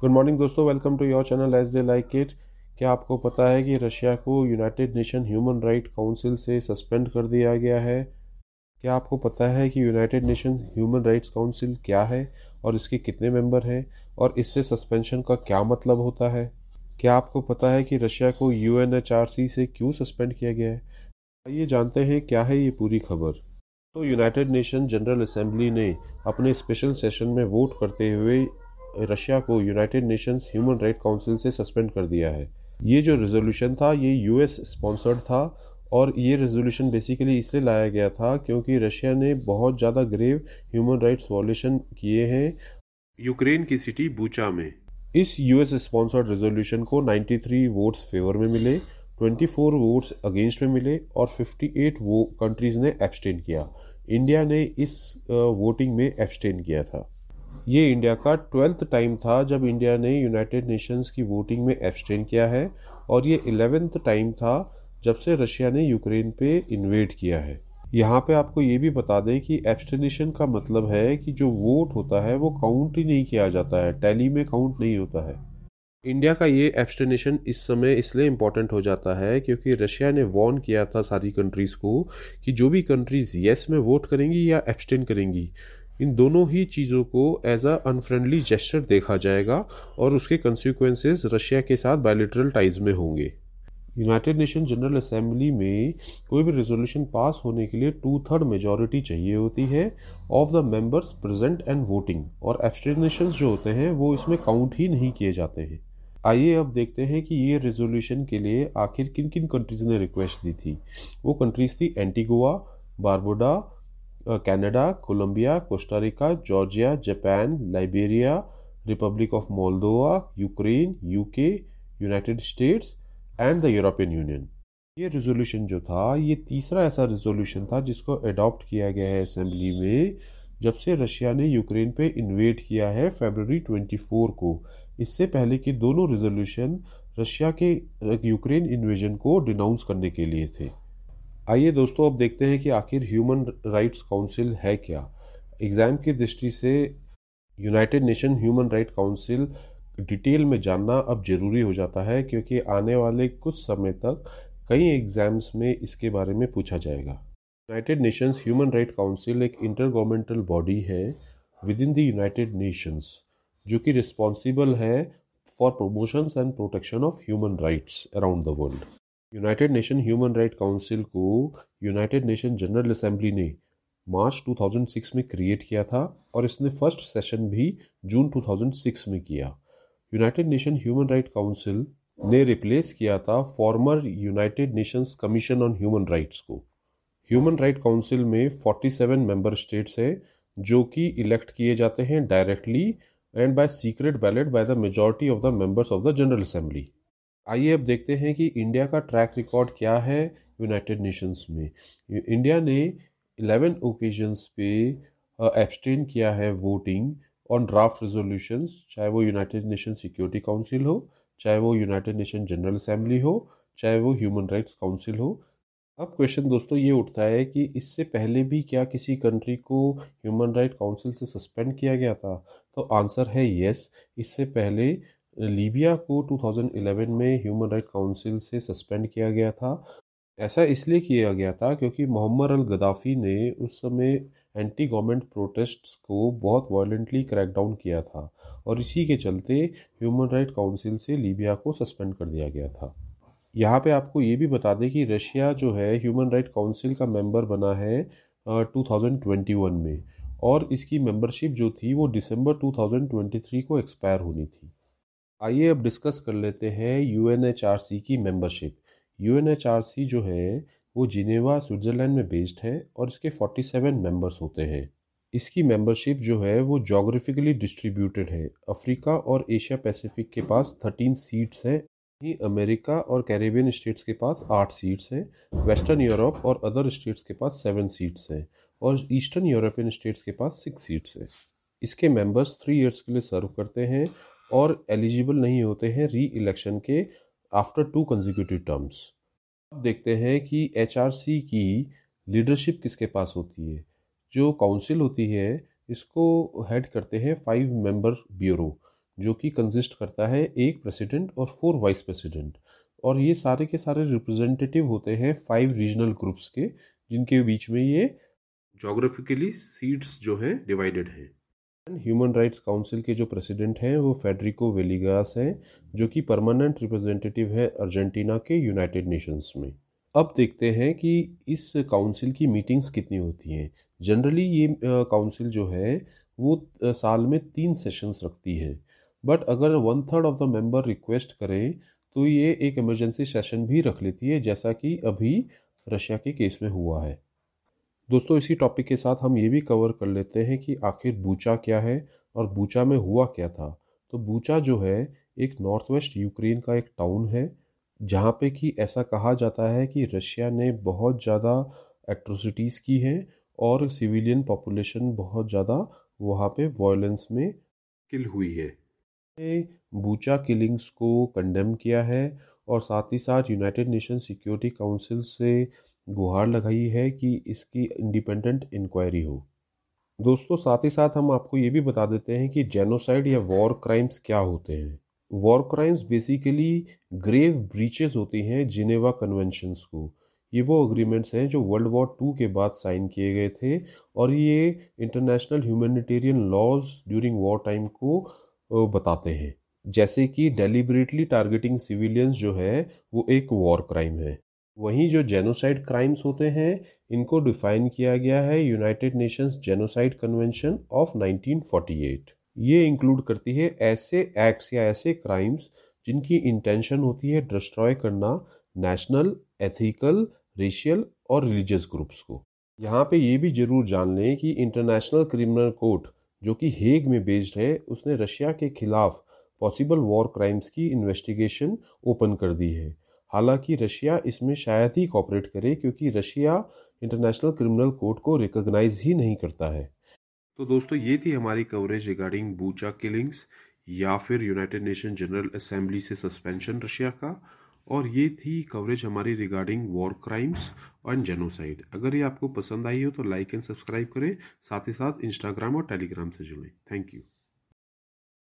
good morning दोस्तों welcome to your channel as they like it क्या आपको पता है कि रशिया को United Nation Human Right Council से सस्पेंड कर दिया गया है क्या आपको पता है कि United Nation Human Rights Council क्या है और इसके कितने मेंबर हैं और इससे सस्पेंशन का क्या मतलब होता है क्या आपको पता है कि रशिया को यू से क्यों सस्पेंड किया गया है आइए जानते हैं क्या है ये पूरी खबर तो यूनाइटेड नेशन जनरल असेंबली ने अपने स्पेशल सेशन में वोट करते हुए रशिया को United Nations Human Right Council से सस्पेंड कर दिया है ये जो रेजोल्यूशन था ये यूएस स्पॉन्सर्ड था और ये रेजोल्यूशन बेसिकली इसलिए लाया गया था क्योंकि रशिया ने बहुत ज़्यादा ग्रेव ह्यूमन राइट्स वॉलेशन किए हैं यूक्रेन की सिटी बूचा में इस यूएस स्पॉन्सर्ड रेजोल्यूशन को 93 वोट्स फेवर में मिले 24 वोट्स अगेंस्ट में मिले और 58 वो कंट्रीज़ ने एब्सटेन किया इंडिया ने इस वोटिंग में एब्सटेन किया था ये इंडिया का ट्वेल्थ टाइम था जब इंडिया ने यूनाइटेड नेशंस की वोटिंग में एब्सटेन किया है और ये इलेवेंथ टाइम था जब से रशिया ने यूक्रेन पे इन्वेड किया है यहाँ पे आपको ये भी बता दें कि एब्सटेनेशन का मतलब है कि जो वोट होता है वो काउंट ही नहीं किया जाता है टैली में काउंट नहीं होता है इंडिया का ये एब्सटेनेशन इस समय इसलिए इम्पॉर्टेंट हो जाता है क्योंकि रशिया ने वॉर्न किया था सारी कंट्रीज़ को कि जो भी कंट्रीज़ येस में वोट करेंगी या एब्सटेन करेंगी इन दोनों ही चीज़ों को एज अ अनफ्रेंडली जेस्टर देखा जाएगा और उसके कंसिक्वेंस रशिया के साथ बायोलिटरल टाइज में होंगे यूनाइटेड नेशन जनरल असेंबली में कोई भी रेजोल्यूशन पास होने के लिए टू थर्ड मेजोरिटी चाहिए होती है of the members present and voting और एब्सटेनेशन जो होते हैं वो इसमें काउंट ही नहीं किए जाते हैं आइए अब देखते हैं कि ये रेजोल्यूशन के लिए आखिर किन किन कंट्रीज़ ने रिक्वेस्ट दी थी वो कंट्रीज़ थी Antigua Barbuda Canada Colombia Costa Rica Georgia Japan Liberia Republic of Moldova Ukraine UK United States and the European Union ये रेजोल्यूशन जो था ये तीसरा ऐसा रेजोल्यूशन था जिसको अडॉप्ट किया गया है असम्बली में जब से रशिया ने यूक्रेन पे इन्वेट किया है फेबररी 24 को इससे पहले के दोनों रेजोल्यूशन रशिया के यूक्रेन इन्वेजन को डिनाउंस करने के लिए थे आइए दोस्तों अब देखते हैं कि आखिर ह्यूमन राइट्स काउंसिल है क्या एग्ज़ाम की दृष्टि से United Nation Human Right Council detail में जानना अब ज़रूरी हो जाता है क्योंकि आने वाले कुछ समय तक कई एग्ज़ाम्स में इसके बारे में पूछा जाएगा United Nations Human Right Council एक इंटर गवर्नमेंटल बॉडी है within the United Nations जो कि रिस्पॉन्सिबल है for promotions and protection of human rights around the world United Nation Human Right Council को यूनाइटेड नेशन जनरल असेंबली ने March 2006 में create किया था और इसने फर्स्ट सेशन भी जून 2006 में किया United Nation Human Right Council ने रिप्लेस किया था former United Nations Commission on Human Rights को ह्यूमन राइट काउंसिल में 47 मेंबर स्टेट्स हैं जो कि इलेक्ट किए जाते हैं directly and by secret ballot by the majority of the members of the General Assembly आइए अब देखते हैं कि इंडिया का ट्रैक रिकॉर्ड क्या है यूनाइटेड नेशंस में इंडिया ने एलेवन ओकेजन्स पे एब्सटेन किया है वोटिंग ऑन ड्राफ्ट रेजोल्यूशंस चाहे वो यूनाइटेड नेशन सिक्योरिटी काउंसिल हो चाहे वो यूनाइटेड नेशन जनरल असेंबली हो चाहे वो ह्यूमन राइट्स काउंसिल हो अब क्वेश्चन दोस्तों ये उठता है कि इससे पहले भी क्या किसी कंट्री को ह्यूमन राइट काउंसिल से सस्पेंड किया गया था तो आंसर है यस इससे पहले लीबिया को 2011 में ह्यूमन राइट काउंसिल से सस्पेंड किया गया था ऐसा इसलिए किया गया था क्योंकि मोहम्मद अल गद्दाफी ने उस समय एंटी गवर्नमेंट प्रोटेस्ट्स को बहुत वायलेंटली क्रैकडाउन किया था और इसी के चलते ह्यूमन राइट काउंसिल से लीबिया को सस्पेंड कर दिया गया था यहाँ पे आपको ये भी बता दें कि रशिया जो है ह्यूमन राइट काउंसिल का मेंबर बना है टू में और इसकी मेंबरशिप जो थी वो दिसंबर 2023 को एक्सपायर होनी थी आइए अब डिस्कस कर लेते हैं यू की मेंबरशिप यू जो है वो जिनेवा स्विट्ज़रलैंड में बेस्ड है और इसके 47 मेंबर्स होते हैं इसकी मेंबरशिप जो है वो जोग्राफिकली डिस्ट्रीब्यूटेड है अफ्रीका और एशिया पैसिफिक के पास 13 सीट्स हैं ही अमेरिका और कैरेबियन स्टेट्स के पास आठ सीट्स हैं वेस्टर्न यूरोप और अदर स्टेट्स के पास सेवन सीट्स हैं और ईस्टर्न यूरोपियन स्टेट्स के पास सिक्स सीट्स हैं इसके मेंबर्स थ्री इयर्स के लिए सर्व करते हैं और एलिजिबल नहीं होते हैं री इलेक्शन के आफ्टर टू कंजिक्यूटिव टर्म्स अब देखते हैं कि एच की लीडरशिप किसके पास होती है जो काउंसिल होती है इसको हेड करते हैं फाइव मेंबर ब्यूरो जो कि कंजिस्ट करता है एक प्रेसिडेंट और फोर वाइस प्रेसिडेंट और ये सारे के सारे रिप्रेजेंटेटिव होते हैं फाइव रीजनल ग्रुप्स के जिनके बीच में ये जोग्राफिकली सीट्स जो हैं डिवाइडेड हैं ह्यूमन राइट्स काउंसिल के जो प्रेसिडेंट हैं वो फेडरिको वेलिगास हैं जो कि परमानेंट रिप्रेजेंटेटिव है अर्जेंटीना के यूनाइटेड नेशंस में अब देखते हैं कि इस काउंसिल की मीटिंग्स कितनी होती हैं जनरली ये काउंसिल जो है वो साल में तीन सेशंस रखती है बट अगर one third of the member request करें तो ये एक इमरजेंसी सेशन भी रख लेती है जैसा कि अभी रशिया के केस में हुआ है दोस्तों इसी टॉपिक के साथ हम ये भी कवर कर लेते हैं कि आखिर बूचा क्या है और बूचा में हुआ क्या था तो बूचा जो है एक नॉर्थ वेस्ट यूक्रेन का एक टाउन है जहाँ पे कि ऐसा कहा जाता है कि रशिया ने बहुत ज़्यादा एट्रोसिटीज़ की हैं और सिविलियन पॉपुलेशन बहुत ज़्यादा वहाँ पे वॉयलेंस में किल हुई है बूचा किलिंग्स को कंडेम किया है और साथ ही साथ यूनाइटेड नेशन सिक्योरिटी काउंसिल से गुहार लगाई है कि इसकी इंडिपेंडेंट इंक्वायरी हो दोस्तों साथ ही साथ हम आपको ये भी बता देते हैं कि जेनोसाइड या वॉर क्राइम्स क्या होते हैं war crimes basically grave breaches होती हैं जिनेवा कन्वेंशंस को ये वो अग्रीमेंट्स हैं जो वर्ल्ड वॉर टू के बाद साइन किए गए थे और ये international humanitarian laws during war time को बताते हैं जैसे कि डेलिबरेटली टारगेटिंग सिविलियंस जो है वो एक वॉर क्राइम है वहीं जो जेनोसाइड क्राइम्स होते हैं इनको डिफाइन किया गया है United Nations genocide convention of 1948 ये इंक्लूड करती है ऐसे एक्ट्स या ऐसे क्राइम्स जिनकी इंटेंशन होती है डिस्ट्रॉय करना नेशनल एथिकल रेशियल और रिलीजियस ग्रुप्स को यहाँ पे ये भी जरूर जान लें कि इंटरनेशनल क्रिमिनल कोर्ट जो कि हेग में बेस्ड है उसने रशिया के खिलाफ पॉसिबल वॉर क्राइम्स की इन्वेस्टिगेशन ओपन कर दी है हालांकि रशिया इसमें शायद ही कॉपरेट करे क्योंकि रशिया इंटरनेशनल क्रिमिनल कोर्ट को रिकॉग्नाइज ही नहीं करता है तो दोस्तों ये थी हमारी कवरेज रिगार्डिंग बूचा किलिंग्स या फिर यूनाइटेड नेशन जनरल असेंबली से सस्पेंशन रशिया का और ये थी कवरेज हमारी regarding war crimes and genocide अगर ये आपको पसंद आई हो तो लाइक एंड सब्सक्राइब करें साथ ही साथ इंस्टाग्राम और टेलीग्राम से जुड़ें थैंक यू